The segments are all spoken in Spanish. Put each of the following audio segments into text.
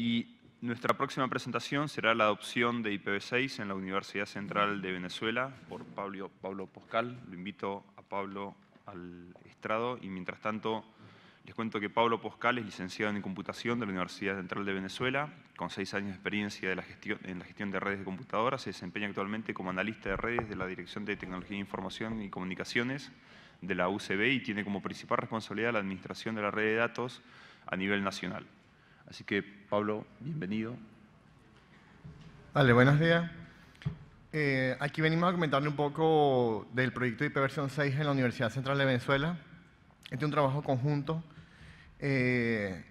Y nuestra próxima presentación será la adopción de IPv6 en la Universidad Central de Venezuela por Pablo, Pablo Poscal. Lo invito a Pablo al estrado y mientras tanto les cuento que Pablo Poscal es licenciado en computación de la Universidad Central de Venezuela, con seis años de experiencia en la gestión de redes de computadoras, se desempeña actualmente como analista de redes de la Dirección de Tecnología de Información y Comunicaciones de la UCB y tiene como principal responsabilidad la administración de la red de datos a nivel nacional. Así que, Pablo, bienvenido. Dale, buenos días. Eh, aquí venimos a comentarle un poco del proyecto IP versión 6 en la Universidad Central de Venezuela. Este es un trabajo conjunto. Eh,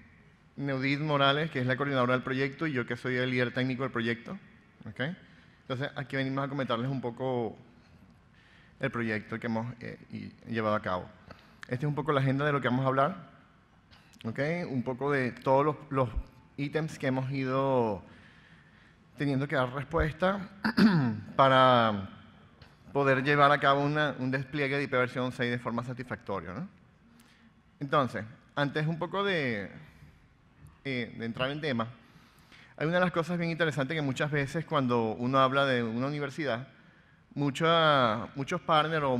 Neudit Morales, que es la coordinadora del proyecto, y yo que soy el líder técnico del proyecto. ¿Okay? Entonces, aquí venimos a comentarles un poco el proyecto que hemos eh, llevado a cabo. Esta es un poco la agenda de lo que vamos a hablar. ¿okay? un poco de todos los, ítems que hemos ido teniendo que dar respuesta para poder llevar a cabo un despliegue de IPv 6 de forma satisfactoria. Entonces, antes un poco de, eh, de, entrar en tema, hay una de las cosas bien interesantes que muchas veces cuando uno habla de una universidad, muchos partners o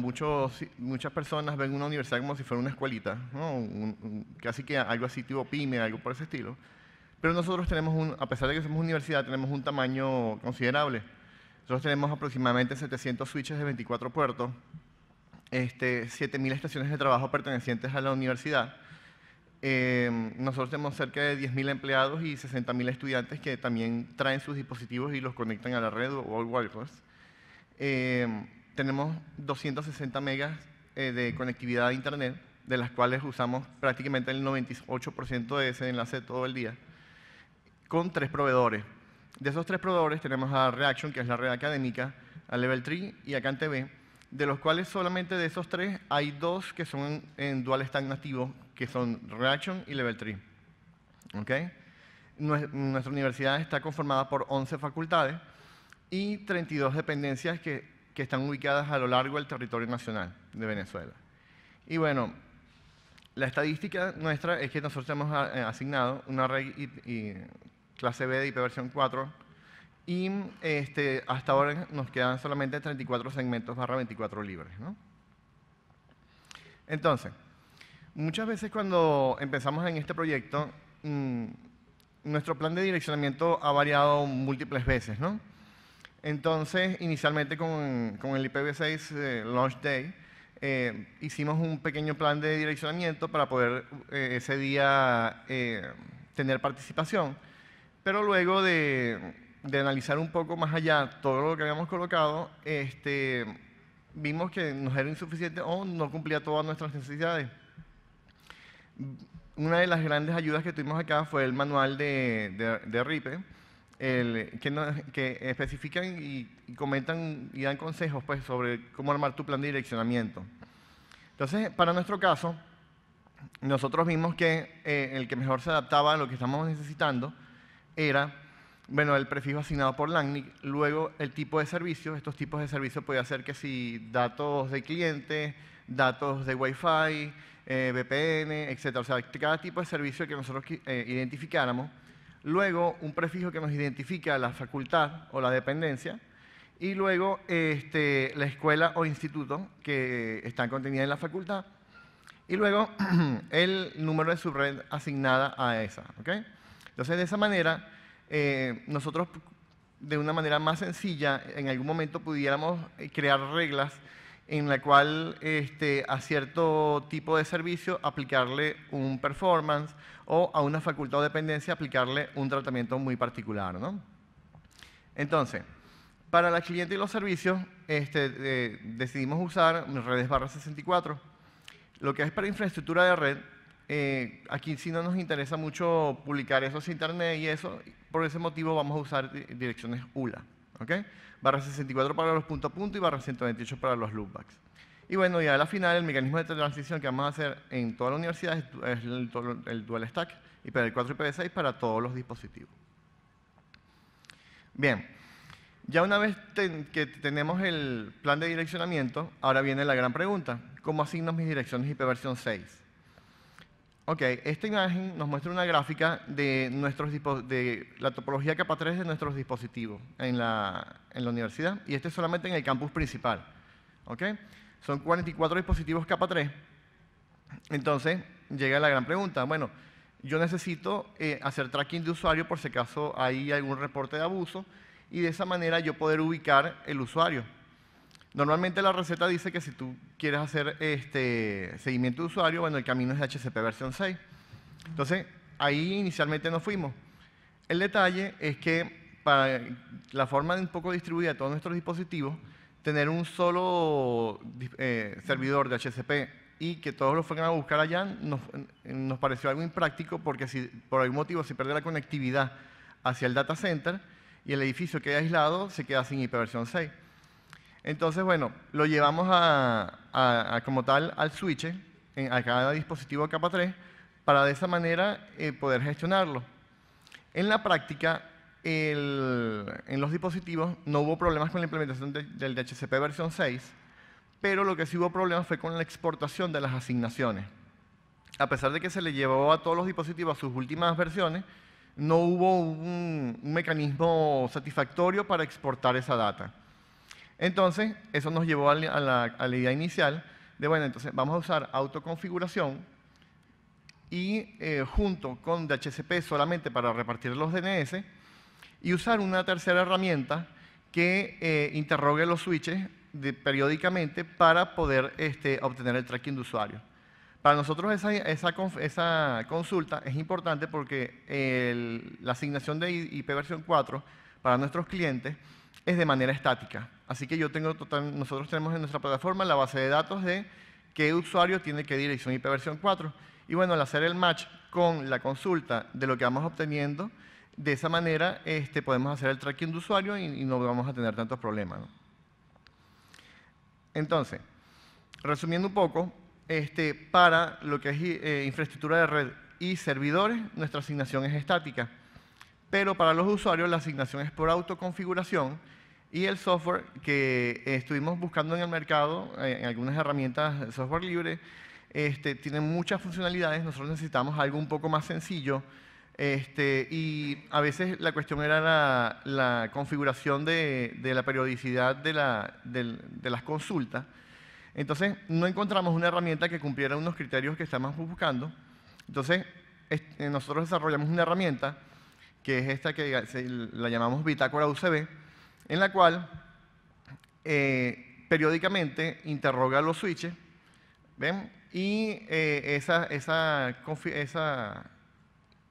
muchas personas ven una universidad como si fuera una escuelita, ¿no? casi que algo así tipo pyme, algo por ese estilo. Pero nosotros tenemos, un, a pesar de que somos universidad, tenemos un tamaño considerable. Nosotros tenemos aproximadamente 700 switches de 24 puertos, este, 7.000 estaciones de trabajo pertenecientes a la universidad. Eh, nosotros tenemos cerca de 10.000 empleados y 60.000 estudiantes que también traen sus dispositivos y los conectan a la red o al wireless. Em, tenemos 260 megas eh, de conectividad a Internet, de las cuales usamos prácticamente el 98% de ese enlace todo el día, con tres proveedores. De esos tres proveedores tenemos a Reaction, que es la red académica, a Level 3 y a CanTV, de los cuales solamente de esos tres hay dos que son en dual stack nativo, que son Reaction y Level 3. ¿Okay? Nuestra universidad está conformada por 11 facultades, y 32 dependencias que, que están ubicadas a lo largo del territorio nacional de Venezuela. Y bueno, la estadística nuestra es que nosotros hemos ah, eh, asignado una red y, clase B de IP versión 4 y este, hasta ahora nos quedan solamente 34 segmentos barra 24 libres. ¿no? Entonces, muchas veces cuando empezamos en este proyecto, mm, nuestro plan de direccionamiento ha variado múltiples veces. ¿no? Entonces, inicialmente con, el IPv6 eh, Launch Day, eh, hicimos un pequeño plan de direccionamiento para poder eh, ese día tener participación. Pero luego de, analizar un poco más allá todo lo que habíamos colocado, este, vimos que nos era insuficiente o no cumplía todas nuestras necesidades. Una de las grandes ayudas que tuvimos acá fue el manual de, de RIPE, que, especifican y, comentan y dan consejos pues, sobre cómo armar tu plan de direccionamiento. Entonces, para nuestro caso, nosotros vimos que eh, el que mejor se adaptaba a lo que estábamos necesitando era, bueno, el prefijo asignado por LACNIC, luego el tipo de servicio, estos tipos de servicios podía ser que si datos de cliente, datos de Wi-Fi, eh, VPN, etc. O sea, cada tipo de servicio que nosotros eh, identificáramos, luego un prefijo que nos identifica la facultad o la dependencia, y luego este, la escuela o instituto que está contenida en la facultad, y luego el número de subred asignada a esa. Entonces, de esa manera, eh, nosotros de una manera más sencilla, en algún momento pudiéramos eh, crear reglas en la cual este, a cierto tipo de servicio aplicarle un performance o a una facultad o dependencia aplicarle un tratamiento muy particular. ¿no? Entonces, para la cliente y los servicios este, decidimos usar redes barra 64. Lo que es para infraestructura de red, eh, aquí sí no nos interesa mucho publicar eso a internet y eso, por ese motivo vamos a usar direcciones ULA. ¿okay? barra 64 para los punto a punto y barra 128 para los loopbacks. Y bueno, ya a la final, el mecanismo de transición que vamos a hacer en toda la universidad es, el, dual stack IPv4 y IPv6 para todos los dispositivos. Bien, ya una vez que tenemos el plan de direccionamiento, ahora viene la gran pregunta, ¿cómo asigno mis direcciones IPv6? Ok, esta imagen nos muestra una gráfica de, nuestros, de la topología capa 3 de nuestros dispositivos en la, universidad, y este es solamente en el campus principal. ¿Ok? Son 44 dispositivos capa 3. Entonces, llega la gran pregunta, bueno, yo necesito eh, hacer tracking de usuario por si acaso hay algún reporte de abuso, y de esa manera yo poder ubicar el usuario. Normalmente la receta dice que si tú quieres hacer este seguimiento de usuario, bueno, el camino es de HCP versión 6. Entonces, ahí inicialmente nos fuimos. El detalle es que para la forma de un poco distribuida de todos nuestros dispositivos, tener un solo eh, servidor de HCP y que todos lo fueran a buscar allá nos, pareció algo impráctico porque si por algún motivo se pierde la conectividad hacia el data center y el edificio queda aislado, se queda sin IP versión 6 entonces, bueno, lo llevamos como tal al switch, eh, a cada dispositivo capa 3, para de esa manera eh, poder gestionarlo. En la práctica, en los dispositivos no hubo problemas con la implementación del DHCP versión 6, pero lo que sí hubo problemas fue con la exportación de las asignaciones. A pesar de que se le llevó a todos los dispositivos a sus últimas versiones, no hubo un mecanismo satisfactorio para exportar esa data. Entonces, eso nos llevó a la, idea inicial de, bueno, entonces vamos a usar autoconfiguración y eh, junto con DHCP solamente para repartir los DNS y usar una tercera herramienta que eh, interrogue los switches periódicamente para poder este, obtener el tracking de usuario. Para nosotros esa, consulta es importante porque la asignación de IP versión 4 para nuestros clientes es de manera estática. Así que nosotros tenemos en nuestra plataforma la base de datos de qué usuario tiene qué dirección IP versión 4. Y bueno, al hacer el match con la consulta de lo que vamos obteniendo, de esa manera este, podemos hacer el tracking de usuario y, no vamos a tener tantos problemas. Entonces, resumiendo un poco, este, para lo que es eh, infraestructura de red y servidores, nuestra asignación es estática. Pero para los usuarios la asignación es por autoconfiguración, y el software que estuvimos buscando en el mercado, eh, en algunas herramientas de software libre, este, tiene muchas funcionalidades. Nosotros necesitamos algo un poco más sencillo. Este, y a veces la cuestión era la, configuración de, la periodicidad de, de, las consultas. Entonces, no encontramos una herramienta que cumpliera unos criterios que estábamos buscando. Entonces, eh, nosotros desarrollamos una herramienta que es esta que la llamamos Bitácora UCB, en la cual eh, periódicamente interroga los switches, ¿ven? Y eh, esa, esa,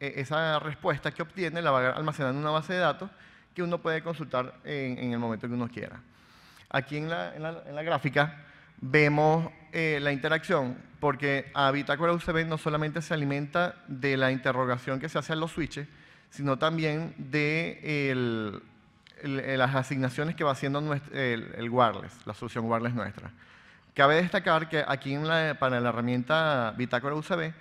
e-, esa, respuesta que obtiene la va a almacenar en una base de datos que uno puede consultar en, el momento que uno quiera. Aquí en la, gráfica vemos eh, la interacción, porque a Bitácora UCB no solamente se alimenta de la interrogación que se hace a los switches, sino también de el, eh, las asignaciones que va haciendo el, wireless, la solución wireless nuestra. Cabe destacar que aquí para la herramienta Bitácora UCB,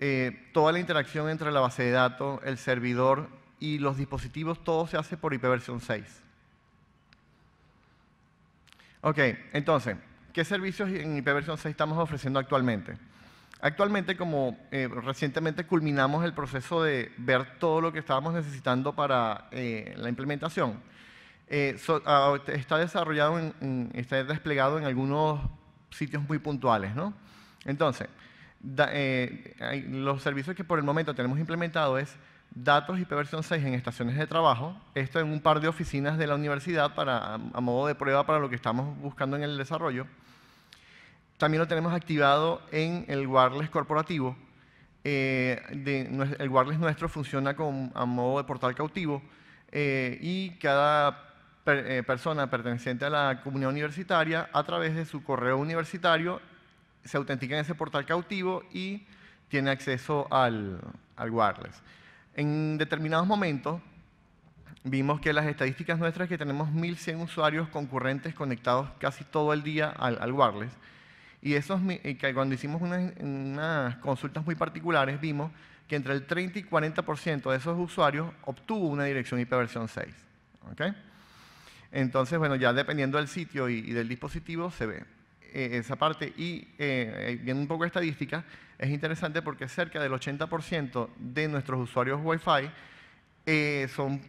eh, toda la interacción entre la base de datos, el servidor y los dispositivos, todo se hace por IP 6. Ok, entonces, ¿qué servicios en IP 6 estamos ofreciendo actualmente? Actualmente, como eh, recientemente culminamos el proceso de ver todo lo que estábamos necesitando para eh, la implementación, eh, ah, está desarrollado, está desplegado en algunos sitios muy puntuales, Entonces, los servicios que por el momento tenemos implementados es datos IPv 6 en estaciones de trabajo, esto en un par de oficinas de la universidad a modo de prueba para lo que estamos buscando en el desarrollo, también lo tenemos activado en el wireless corporativo. Eh, el wireless nuestro funciona a modo de portal cautivo eh, y cada eh, persona perteneciente a la comunidad universitaria, a través de su correo universitario, se autentica en ese portal cautivo y tiene acceso al, al wireless. En determinados momentos, vimos que las estadísticas nuestras que tenemos 1.100 usuarios concurrentes conectados casi todo el día al, al wireless, y, cuando hicimos unas, consultas muy particulares, vimos que entre el 30 y 40% de esos usuarios obtuvo una dirección IP versión 6. Entonces, bueno, ya dependiendo del sitio y, del dispositivo se ve eh, esa parte. Y eh, eh, viendo un poco estadística, es interesante porque cerca del 80% de nuestros usuarios Wi-Fi son,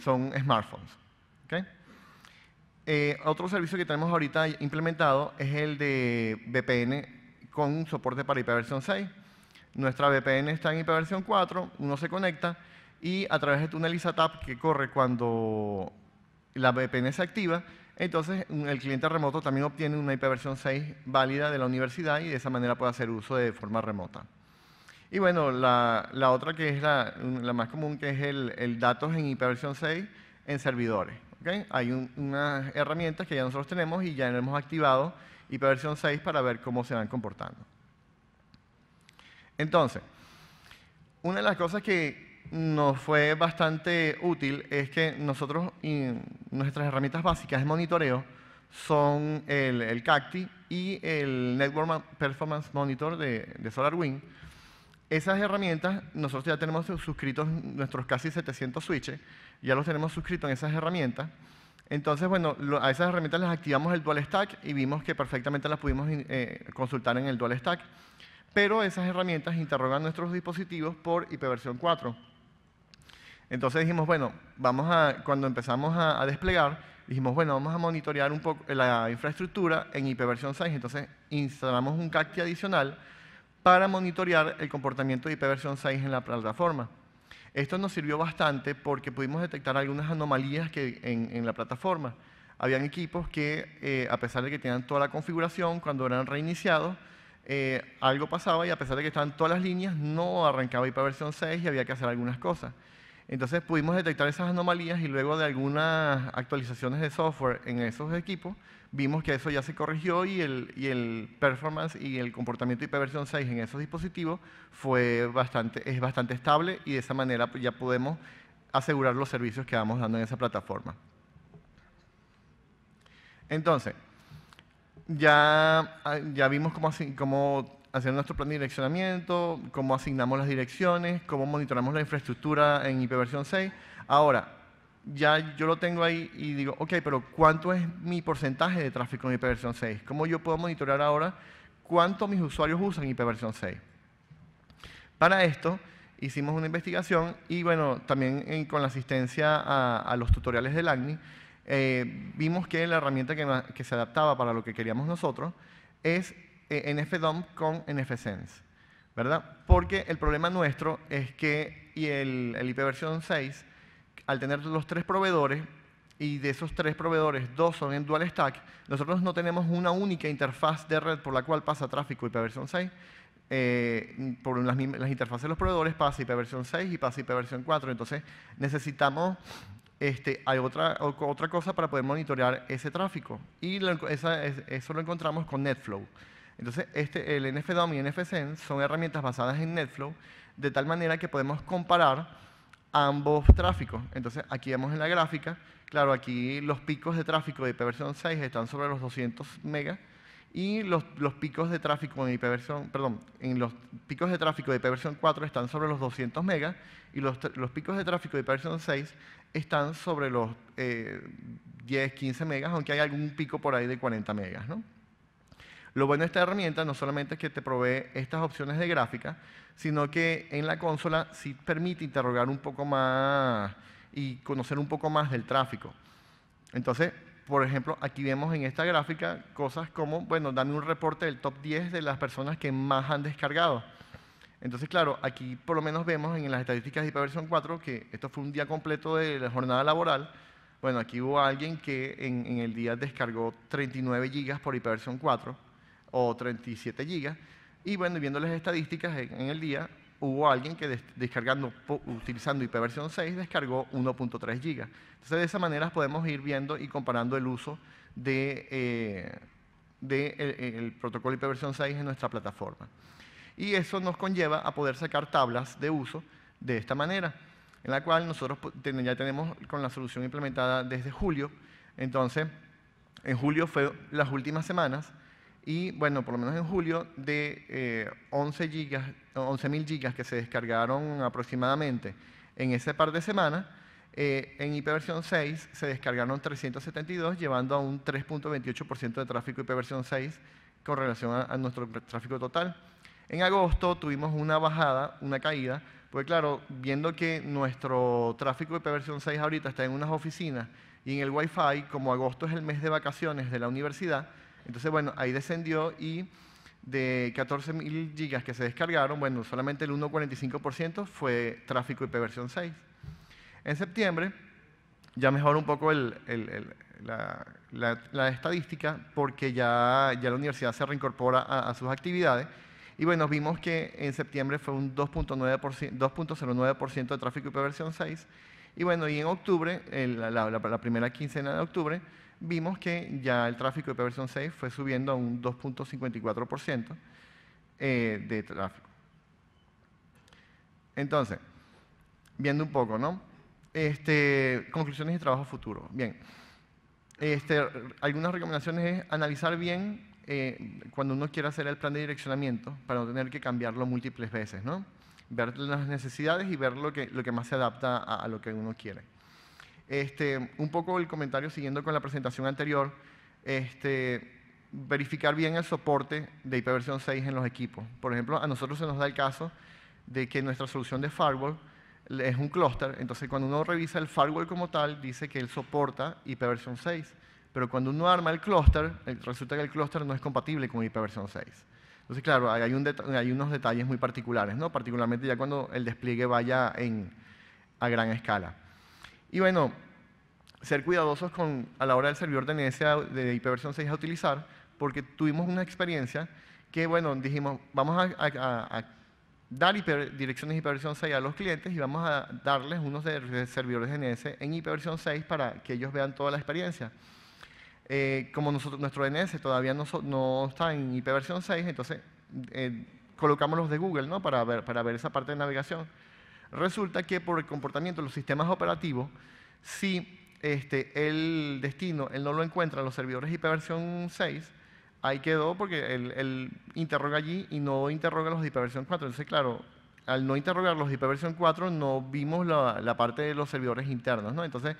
son smartphones. ¿okay? Eh, otro servicio que tenemos ahorita implementado es el de VPN con soporte para IPv 6. Nuestra VPN está en IPv 4, uno se conecta y a través de Tunnel ISATAP que corre cuando la VPN se activa, entonces el cliente remoto también obtiene una IPv 6 válida de la universidad y de esa manera puede hacer uso de forma remota. Y bueno, la, otra que es la, más común, que es el, el datos en IPv 6 en servidores. Hay unas herramientas que ya nosotros tenemos y ya hemos activado versión 6 para ver cómo se van comportando. Entonces, una de las cosas que nos fue bastante útil es que nosotros, y nuestras herramientas básicas de monitoreo son el, CACTI y el Network Performance Monitor de, de SolarWind. Esas herramientas, nosotros ya tenemos suscritos nuestros casi 700 switches, ya los tenemos suscritos en esas herramientas. Entonces, bueno, a esas herramientas las activamos el Dual Stack y vimos que perfectamente las pudimos eh, consultar en el Dual Stack. Pero esas herramientas interrogan nuestros dispositivos por IP 4. Entonces dijimos, bueno, vamos a, cuando empezamos a, a desplegar, dijimos, bueno, vamos a monitorear un poco la infraestructura en IP versión 6. Entonces instalamos un CACTI adicional para monitorear el comportamiento de IP versión 6 en la plataforma. Esto nos sirvió bastante porque pudimos detectar algunas anomalías que en, la plataforma. Habían equipos que, eh, a pesar de que tenían toda la configuración, cuando eran reiniciados, eh, algo pasaba y a pesar de que estaban todas las líneas, no arrancaba versión 6 y había que hacer algunas cosas. Entonces pudimos detectar esas anomalías y luego de algunas actualizaciones de software en esos equipos, vimos que eso ya se corrigió y el, el performance y el comportamiento de ipv 6 en esos dispositivos fue bastante, es bastante estable y de esa manera pues, ya podemos asegurar los servicios que vamos dando en esa plataforma. Entonces, ya, ah, ya vimos cómo, cómo hacer nuestro plan de direccionamiento, cómo asignamos las direcciones, cómo monitoramos la infraestructura en IPv6. Ahora, ya yo lo tengo ahí y digo, ok, pero ¿cuánto es mi porcentaje de tráfico en ipv 6? ¿Cómo yo puedo monitorear ahora cuánto mis usuarios usan ipv 6? Para esto hicimos una investigación y bueno, también con la asistencia a, los tutoriales del ACNI, eh, vimos que la herramienta que, se adaptaba para lo que queríamos nosotros es eh, NFDOM con NFSense, ¿verdad? Porque el problema nuestro es que y el, el IPv6 al tener los tres proveedores, y de esos tres proveedores, dos son en dual stack, nosotros no tenemos una única interfaz de red por la cual pasa tráfico IPv6. Eh, por las, interfaces de los proveedores pasa IPv 6 y pasa IPv 4. Entonces necesitamos este, hay otra, otra cosa para poder monitorear ese tráfico. Y eso lo encontramos con NetFlow. Entonces, este, el NFDOM y NFSEN son herramientas basadas en NetFlow, de tal manera que podemos comparar ambos tráficos. Entonces, aquí vemos en la gráfica, claro, aquí los picos de tráfico de IPv 6 están sobre los 200 megas y los, picos de tráfico perdón, en los picos de tráfico de IPv 4 están sobre los 200 megas y los, picos de tráfico de IPv 6 están sobre los 10, eh, 15 megas, aunque hay algún pico por ahí de 40 megas, ¿no? Lo bueno de esta herramienta no solamente es que te provee estas opciones de gráfica, sino que en la consola sí permite interrogar un poco más y conocer un poco más del tráfico. Entonces, por ejemplo, aquí vemos en esta gráfica cosas como, bueno, dame un reporte del top 10 de las personas que más han descargado. Entonces, claro, aquí por lo menos vemos en las estadísticas de hiperversión 4 que esto fue un día completo de la jornada laboral. Bueno, aquí hubo alguien que en, el día descargó 39 gigas por hiperversión 4 o 37 gigas. Y bueno, viendo las estadísticas en, el día, hubo alguien que descargando, utilizando IPv 6 descargó 1.3 gigas. Entonces de esa manera podemos ir viendo y comparando el uso de... Eh, de el protocolo IPv 6 en nuestra plataforma. Y eso nos conlleva a poder sacar tablas de uso de esta manera, en la cual nosotros ya tenemos con la solución implementada desde julio. Entonces, en julio fue las últimas semanas y bueno, por lo menos en julio, de 11 eh, gigas, 11.000 gigas que se descargaron aproximadamente en ese par de semanas, eh, en IPv 6 se descargaron 372, llevando a un 3.28% de tráfico IPv 6 con relación a, nuestro tráfico total. En agosto tuvimos una bajada, una caída, porque claro, viendo que nuestro tráfico IPv 6 ahorita está en unas oficinas y en el Wi-Fi, como agosto es el mes de vacaciones de la universidad, entonces, bueno, ahí descendió y de 14.000 gigas que se descargaron, bueno, solamente el 1,45% fue tráfico ipv 6. En septiembre ya mejoró un poco la, estadística porque ya, la universidad se reincorpora a, sus actividades. Y bueno, vimos que en septiembre fue un 2.09% de tráfico ipv 6. Y bueno, y en octubre, la primera quincena de octubre, vimos que ya el tráfico de version 6 fue subiendo a un 2.54% eh, de tráfico. Entonces, viendo un poco, ¿no? Este, conclusiones y trabajo futuro. Bien, este, algunas recomendaciones es analizar bien eh, cuando uno quiera hacer el plan de direccionamiento para no tener que cambiarlo múltiples veces, ¿no? Ver las necesidades y ver lo que, lo que más se adapta a lo que uno quiere. Este, un poco el comentario siguiendo con la presentación anterior, este, verificar bien el soporte de IPv 6 en los equipos. Por ejemplo, a nosotros se nos da el caso de que nuestra solución de firewall es un clúster, entonces cuando uno revisa el firewall como tal, dice que él soporta IPv 6, pero cuando uno arma el clúster, eh, resulta que el clúster no es compatible con IPv 6. Entonces, claro, hay, unos detalles muy particulares, ¿no? particularmente ya cuando el despliegue vaya en, a gran escala. Y bueno, ser cuidadosos con, a la hora del servidor DNS de IPv6 a utilizar, porque tuvimos una experiencia que, bueno, dijimos, vamos a, dar direcciones IPv6 a los clientes y vamos a darles unos de, de servidores DNS en IPv6 para que ellos vean toda la experiencia. Eh, como nosotros, nuestro DNS todavía no, está en IPv6, entonces eh, colocamos los de Google ¿no? para ver esa parte de navegación. Resulta que por el comportamiento de los sistemas operativos, si este, el destino él no lo encuentra en los servidores IP versión 6, ahí quedó porque él, interroga allí y no interroga los de IP versión 4. Entonces, claro, al no interrogar los de IP versión 4, no vimos la, parte de los servidores internos. Entonces,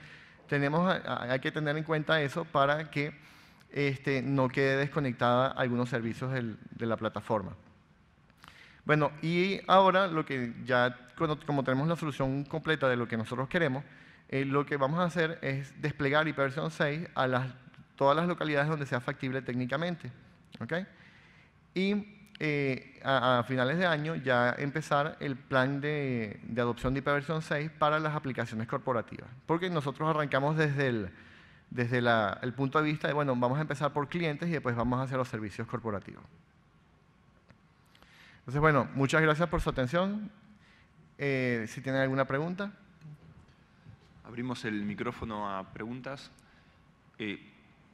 tenemos, hay que tener en cuenta eso para que este, no quede desconectada algunos servicios de la plataforma. Bueno, y ahora lo que ya, como tenemos la solución completa de lo que nosotros queremos, eh, lo que vamos a hacer es desplegar ipv 6 a todas las localidades donde sea factible técnicamente. Y eh, a, finales de año ya empezar el plan de, adopción de ipv 6 para las aplicaciones corporativas. Porque nosotros arrancamos desde el, desde el punto de vista de, bueno, vamos a empezar por clientes y después vamos a hacer los servicios corporativos. Entonces, bueno, muchas gracias por su atención. Eh, si tienen alguna pregunta. Abrimos el micrófono a preguntas. Eh,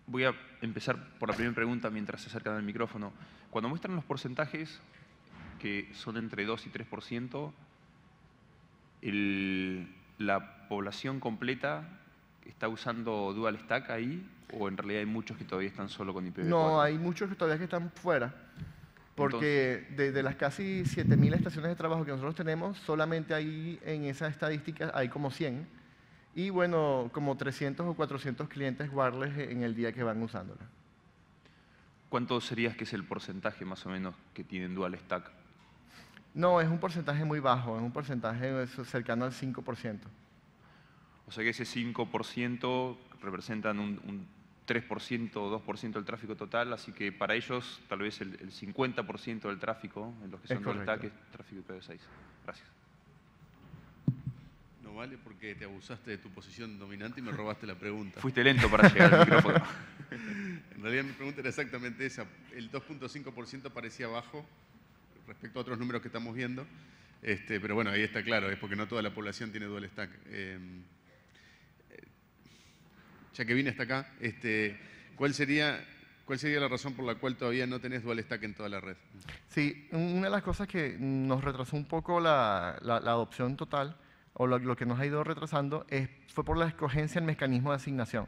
voy a empezar por la primera pregunta mientras se acercan al micrófono. Cuando muestran los porcentajes, que son entre 2 y 3%, la población completa está usando dual stack ahí o en realidad hay muchos que todavía están solo con IPv4? No, hay muchos que todavía que están fuera. Porque de, las casi 7.000 estaciones de trabajo que nosotros tenemos, solamente ahí en esa estadística hay como 100. Y bueno, como 300 o 400 clientes wireless en el día que van usándola. ¿Cuánto serías que es el porcentaje más o menos que tienen dual stack? No, es un porcentaje muy bajo, es un porcentaje cercano al 5%. O sea que ese 5% representan un 3% o 2% del tráfico total, así que para ellos tal vez el, 50% del tráfico, en los que son dual-stack es tráfico IPv6. Gracias. No vale porque te abusaste de tu posición dominante y me robaste la pregunta. Fuiste lento para llegar al micrófono. en realidad mi pregunta era exactamente esa. El 2.5% parecía bajo respecto a otros números que estamos viendo, este, pero bueno, ahí está claro, es porque no toda la población tiene dual stack. Em, ya que vine hasta acá, este, ¿cuál, sería, ¿cuál sería la razón por la cual todavía no tenés dual stack en toda la red? Sí, una de las cosas que nos retrasó un poco la, adopción total, o lo, que nos ha ido retrasando, es, fue por la escogencia del mecanismo de asignación.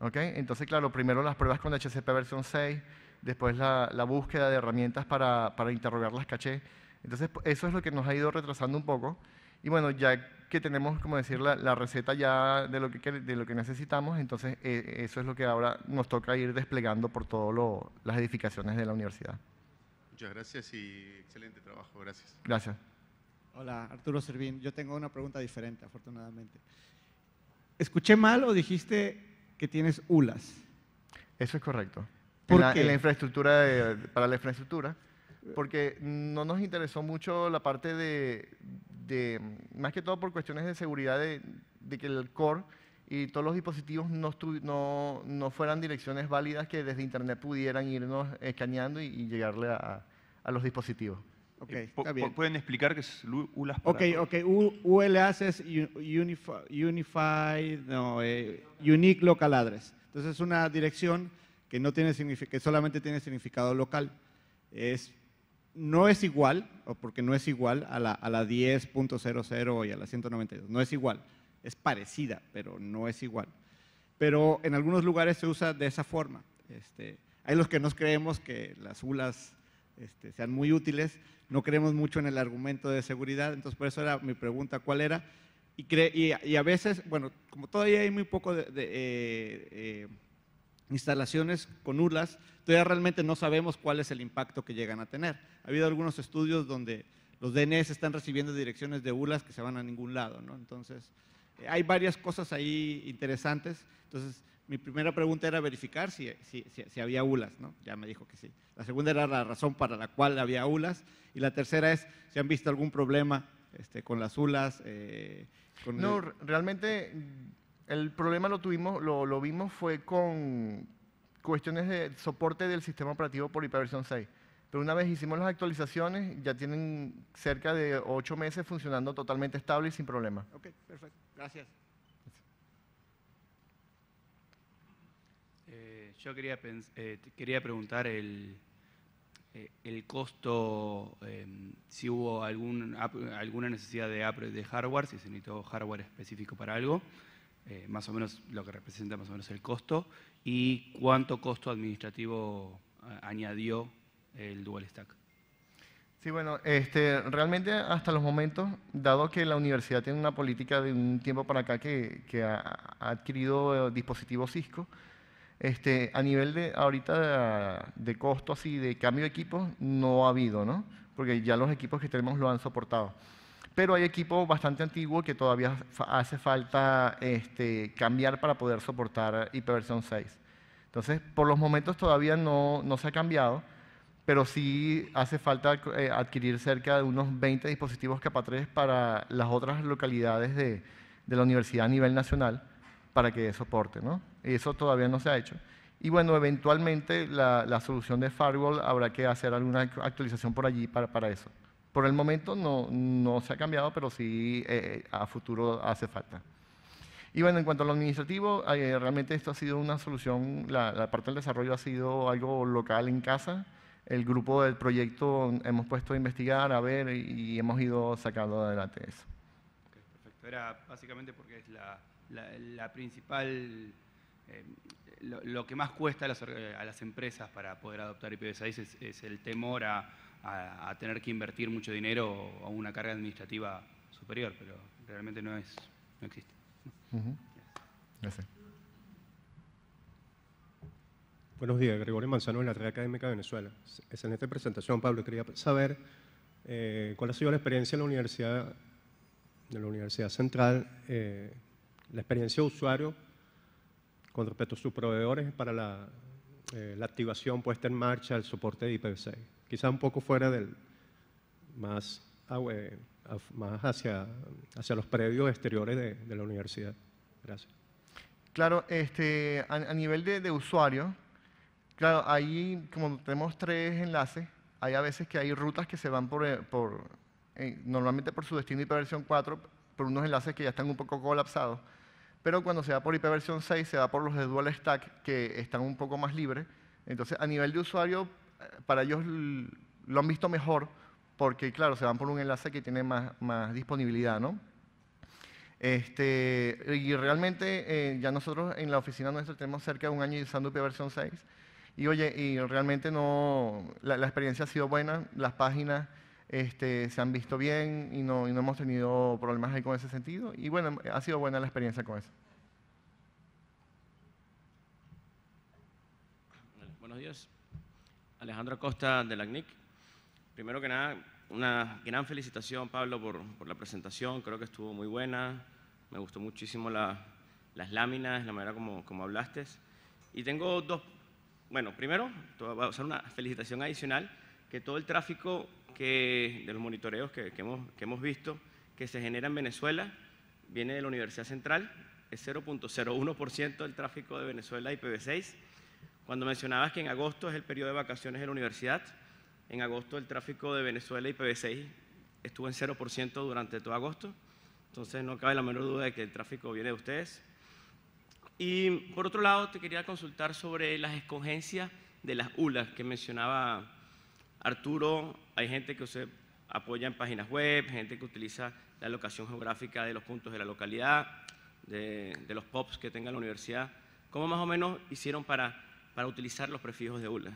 ¿Okay? Entonces, claro, primero las pruebas con HCP versión 6, después la, búsqueda de herramientas para, para interrogar las caché. Entonces, eso es lo que nos ha ido retrasando un poco. Y bueno, ya que tenemos, como decir, la, receta ya de lo, que, de lo que necesitamos, entonces eh, eso es lo que ahora nos toca ir desplegando por todas las edificaciones de la universidad. Muchas gracias y excelente trabajo, gracias. Gracias. Hola, Arturo Servín. Yo tengo una pregunta diferente, afortunadamente. ¿Escuché mal o dijiste que tienes ULAS? Eso es correcto. ¿Por la, qué? infraestructura para la infraestructura, porque no nos interesó mucho la parte de, más que todo por cuestiones de seguridad, de, que el core y todos los dispositivos no, fueran direcciones válidas que desde Internet pudieran irnos escaneando y, llegarle a, los dispositivos. Eh, ¿Pueden explicar qué es ULAS? Ok, ok. es Unified, no, eh, Unique Local Address. Entonces es una dirección que, no tiene que solamente tiene significado local. Es no es igual, o porque no es igual a la, 10.00 y a la 192, no es igual, es parecida, pero no es igual. Pero en algunos lugares se usa de esa forma. Este, hay los que nos creemos que las ULAs este, sean muy útiles, no creemos mucho en el argumento de seguridad, entonces por eso era mi pregunta cuál era. Y, y, a veces, bueno, como todavía hay muy poco de, eh, eh, instalaciones con ULAS, todavía realmente no sabemos cuál es el impacto que llegan a tener. Ha habido algunos estudios donde los DNS están recibiendo direcciones de ULAS que se van a ningún lado, ¿no? Entonces, eh, hay varias cosas ahí interesantes. Entonces, mi primera pregunta era verificar si, si, si, había ULAS, ¿no? Ya me dijo que sí. La segunda era la razón para la cual había ULAS. Y la tercera es si han visto algún problema este, con las ULAS. Eh, no, realmente el problema lo tuvimos, lo, vimos fue con cuestiones de soporte del sistema operativo por hiperversión 6. Pero una vez hicimos las actualizaciones, ya tienen cerca de ocho meses funcionando totalmente estable y sin problema. Ok, perfecto. Gracias. Eh, yo quería, eh, quería preguntar el, eh, el costo, em, si hubo algún, alguna necesidad de, de hardware, si se necesitó hardware específico para algo. Eh, más o menos lo que representa más o menos el costo y cuánto costo administrativo eh, añadió el Dual Stack. Sí, bueno, este, realmente hasta los momentos, dado que la universidad tiene una política de un tiempo para acá que, ha, adquirido eh, dispositivos Cisco, este, a nivel de ahorita de, de, costo así de cambio de equipos no ha habido, ¿no? Porque ya los equipos que tenemos lo han soportado pero hay equipo bastante antiguo que todavía hace falta este, cambiar para poder soportar hiperversión 6. Entonces, por los momentos todavía no, no se ha cambiado, pero sí hace falta eh, adquirir cerca de unos 20 dispositivos capa 3 para las otras localidades de, de la universidad a nivel nacional para que soporte, ¿no? Eso todavía no se ha hecho. Y bueno, eventualmente la, la solución de firewall habrá que hacer alguna actualización por allí para, para eso. Por el momento no, se ha cambiado, pero sí eh, a futuro hace falta. Y bueno, en cuanto a lo administrativo, eh, realmente esto ha sido una solución, la, parte del desarrollo ha sido algo local en casa. El grupo del proyecto hemos puesto a investigar, a ver, y, hemos ido sacando adelante eso. perfecto. Era básicamente porque es la, principal, eh, lo, que más cuesta a las, empresas para poder adoptar IPv6 es el temor a a, tener que invertir mucho dinero o una carga administrativa superior, pero realmente no, es, no existe. Gracias. Buenos días, Gregorio Manzano de la Red Académica de Venezuela. En esta presentación, Pablo. Quería saber eh, cuál ha sido la experiencia en la Universidad, de la universidad Central, eh, la experiencia de usuario con respecto a sus proveedores para la, eh, la activación puesta en marcha del soporte de IPv6 quizá un poco fuera del, más, más hacia, hacia los predios exteriores de, la universidad. Gracias. Claro, este, a, nivel de, usuario, claro, ahí como tenemos tres enlaces, hay a veces que hay rutas que se van por, eh, por eh, normalmente por su destino versión 4, por unos enlaces que ya están un poco colapsados, pero cuando se va por versión 6, se va por los de dual stack que están un poco más libres. Entonces, a nivel de usuario, para ellos lo han visto mejor porque, claro, se van por un enlace que tiene más, más disponibilidad, ¿no? Este, y realmente eh, ya nosotros en la oficina nuestra tenemos cerca de un año usando UP versión 6. Y oye, y realmente no, la, experiencia ha sido buena, las páginas este, se han visto bien y no, y no hemos tenido problemas con ese sentido. Y bueno, ha sido buena la experiencia con eso. Buenos días. Alejandro Costa de la Primero que nada, una gran felicitación, Pablo, por, la presentación. Creo que estuvo muy buena. Me gustó muchísimo las láminas, la manera como, como hablaste. Y tengo dos... Bueno, primero, voy a hacer una felicitación adicional, que todo el tráfico que, de los monitoreos que, hemos, que hemos visto que se genera en Venezuela viene de la Universidad Central, es 0.01% del tráfico de Venezuela IPv6 cuando mencionabas que en agosto es el periodo de vacaciones de la universidad, en agosto el tráfico de Venezuela y PBCI 6 estuvo en 0% durante todo agosto, entonces no cabe la menor duda de que el tráfico viene de ustedes. Y por otro lado, te quería consultar sobre las escogencias de las ULAs que mencionaba Arturo. Hay gente que se apoya en páginas web, gente que utiliza la locación geográfica de los puntos de la localidad, de, de los POPs que tenga la universidad. ¿Cómo más o menos hicieron para para utilizar los prefijos de ULA?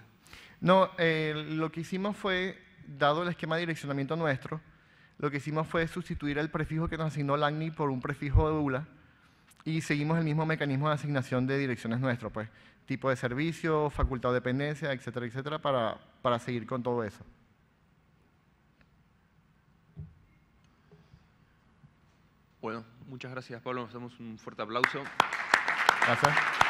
No, eh, lo que hicimos fue, dado el esquema de direccionamiento nuestro, lo que hicimos fue sustituir el prefijo que nos asignó LACNI por un prefijo de ULA y seguimos el mismo mecanismo de asignación de direcciones nuestro, pues tipo de servicio, facultad de dependencia, etcétera, etcétera, para, para seguir con todo eso. Bueno, muchas gracias Pablo, nos damos un fuerte aplauso. Gracias.